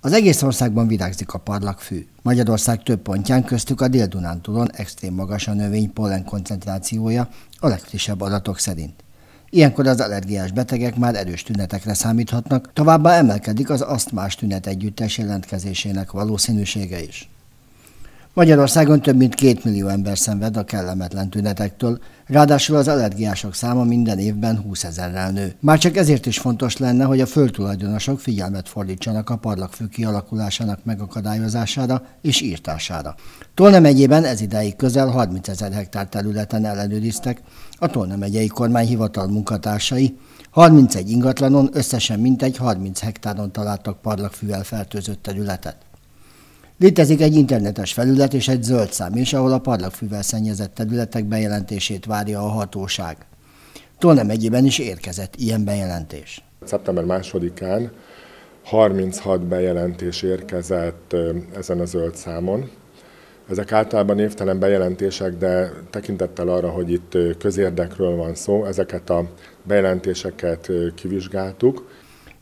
Az egész országban virágzik a parlagfű. Magyarország több pontján, köztük a Dél-Dunántúlon extrém magas a növény pollen koncentrációja a legfrissebb adatok szerint. Ilyenkor az allergiás betegek már erős tünetekre számíthatnak, továbbá emelkedik az asztmás tünet együttes jelentkezésének valószínűsége is. Magyarországon több mint két millió ember szenved a kellemetlen tünetektől, ráadásul az allergiások száma minden évben 20 ezerrel nő. Már csak ezért is fontos lenne, hogy a földtulajdonosok figyelmet fordítsanak a parlagfű kialakulásának megakadályozására és írtására. Tolna megyében ez ideig közel 30 ezer hektár területen ellenőriztek a Tolna megyei kormányhivatal munkatársai, 31 ingatlanon összesen mintegy 30 hektáron találtak parlakfűvel fertőzött területet. Létezik egy internetes felület és egy zöld szám is, ahol a parlagfüvel szennyezett területek bejelentését várja a hatóság. Tolna megyében is érkezett ilyen bejelentés. Szeptember másodikán 36 bejelentés érkezett ezen a zöld számon. Ezek általában évtelen bejelentések, de tekintettel arra, hogy itt közérdekről van szó, ezeket a bejelentéseket kivizsgáltuk.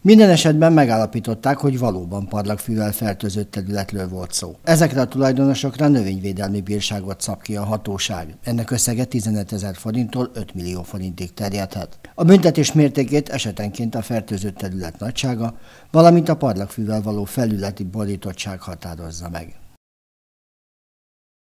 Minden esetben megállapították, hogy valóban parlagfűvel fertőzött területről volt szó. Ezekre a tulajdonosokra növényvédelmi bírságot szab ki a hatóság. Ennek összege 15 ezer forinttól 5 millió forintig terjedhet. A büntetés mértékét esetenként a fertőzött terület nagysága, valamint a parlagfűvel való felületi borítottság határozza meg.